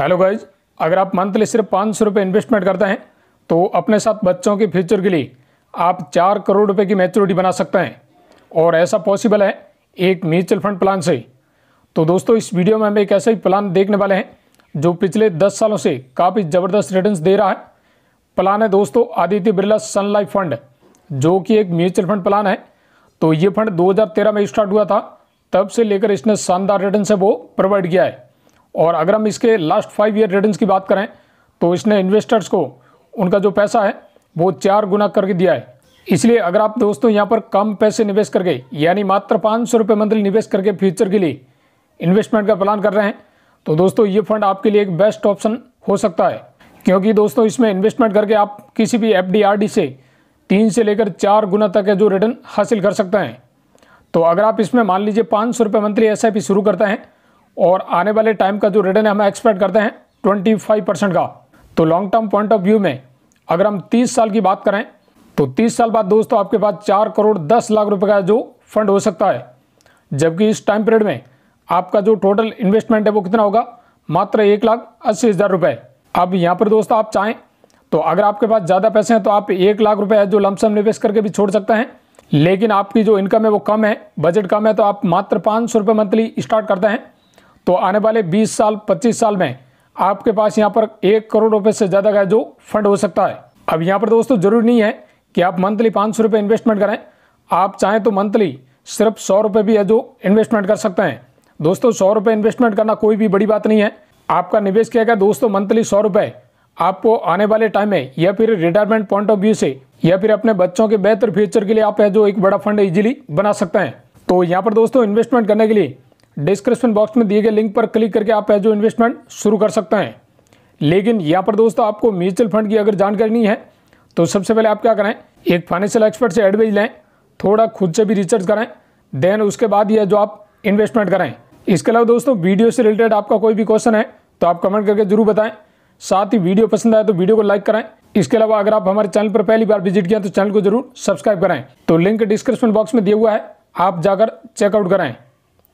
hello guys अगर आप monthly सिर्फ पाँच सौ रुपये इन्वेस्टमेंट करते हैं तो अपने साथ बच्चों के फ्यूचर के लिए आप चार करोड़ रुपये की मैच्योरिटी बना सकते हैं और ऐसा पॉसिबल है एक म्यूचुअल फंड प्लान से तो दोस्तों इस वीडियो में हम एक ऐसा ही प्लान देखने वाले हैं जो पिछले दस सालों से काफ़ी ज़बरदस्त रिटर्न दे रहा है प्लान है दोस्तों Aditya Birla Sun Life Fund जो कि एक म्यूचुअल फंड प्लान है तो ये फंड दो में स्टार्ट हुआ था तब से लेकर इसने शानदार रिटर्न से वो प्रोवाइड किया है और अगर हम इसके लास्ट फाइव ईयर रिटर्न की बात करें तो इसने इन्वेस्टर्स को उनका जो पैसा है वो चार गुना करके दिया है इसलिए अगर आप दोस्तों यहाँ पर कम पैसे निवेश करके यानी मात्र पाँच सौ रुपये मंथली निवेश करके फ्यूचर के लिए इन्वेस्टमेंट का प्लान कर रहे हैं तो दोस्तों ये फंड आपके लिए एक बेस्ट ऑप्शन हो सकता है क्योंकि दोस्तों इसमें इन्वेस्टमेंट करके आप किसी भी एफ से तीन से लेकर चार गुना तक का जो रिटर्न हासिल कर सकते हैं तो अगर आप इसमें मान लीजिए पाँच सौ रुपये मंथली एस शुरू करते हैं और आने वाले टाइम का जो रिटर्न है हम एक्सपेक्ट करते हैं 25 परसेंट का तो long term point of view में अगर हम 30 साल की बात करें तो 30 साल बाद दोस्तों आपके पास चार करोड़ दस लाख रुपए का जो फंड हो सकता है जबकि इस टाइम पीरियड में आपका जो टोटल इन्वेस्टमेंट है वो कितना होगा मात्र एक लाख अस्सी हज़ार रुपये अब यहाँ पर दोस्तों आप चाहें तो अगर आपके पास ज़्यादा पैसे हैं तो आप एक लाख रुपये जो लमसम निवेश करके भी छोड़ सकते हैं लेकिन आपकी जो इनकम है वो कम है बजट कम है तो आप मात्र पाँच सौ रुपये मंथली स्टार्ट करते हैं तो आने वाले 20 साल 25 साल में आपके पास यहाँ पर एक करोड़ रुपए से ज़्यादा का जो फंड हो सकता है अब यहाँ पर तो दोस्तों जरूरी नहीं है कि आप मंथली पाँच सौ इन्वेस्टमेंट करें आप चाहें तो मंथली सिर्फ सौ रुपये भी है जो इन्वेस्टमेंट कर सकते हैं दोस्तों सौ रुपये इन्वेस्टमेंट करना कोई भी बड़ी बात नहीं है आपका निवेश किया गया दोस्तों मंथली सौ रुपये आपको आने वाले टाइम में या फिर रिटायरमेंट पॉइंट ऑफ व्यू से या फिर अपने बच्चों के बेहतर फ्यूचर के लिए आप है जो एक बड़ा फंड इजीली बना सकते हैं तो यहाँ पर दोस्तों इन्वेस्टमेंट करने के लिए डिस्क्रिप्शन बॉक्स में दिए गए लिंक पर क्लिक करके आप एज इन्वेस्टमेंट शुरू कर सकते हैं लेकिन यहाँ पर दोस्तों आपको म्यूचुअल फंड की अगर जानकारी नहीं है तो सबसे पहले आप क्या करें एक फाइनेंशियल एक्सपर्ट से एडवाइज लें थोड़ा खुद से भी रिसर्च करें देन उसके बाद यह जो आप इन्वेस्टमेंट करें इसके अलावा दोस्तों वीडियो से रिलेटेड आपका कोई भी क्वेश्चन है तो आप कमेंट करके जरूर बताएं साथ ही वीडियो पसंद आए तो वीडियो को लाइक करें इसके अलावा अगर आप हमारे चैनल पर पहली बार विजिट किया तो चैनल को जरूर सब्सक्राइब करें तो लिंक डिस्क्रिप्शन बॉक्स में दिया हुआ है आप जाकर चेकआउट कराएं